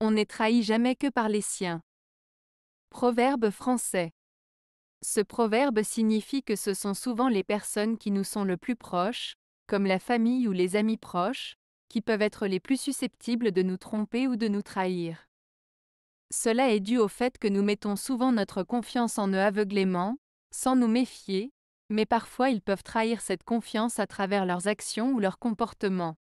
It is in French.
On n'est trahi jamais que par les siens. Proverbe français. Ce proverbe signifie que ce sont souvent les personnes qui nous sont le plus proches, comme la famille ou les amis proches, qui peuvent être les plus susceptibles de nous tromper ou de nous trahir. Cela est dû au fait que nous mettons souvent notre confiance en eux aveuglément, sans nous méfier, mais parfois ils peuvent trahir cette confiance à travers leurs actions ou leurs comportements.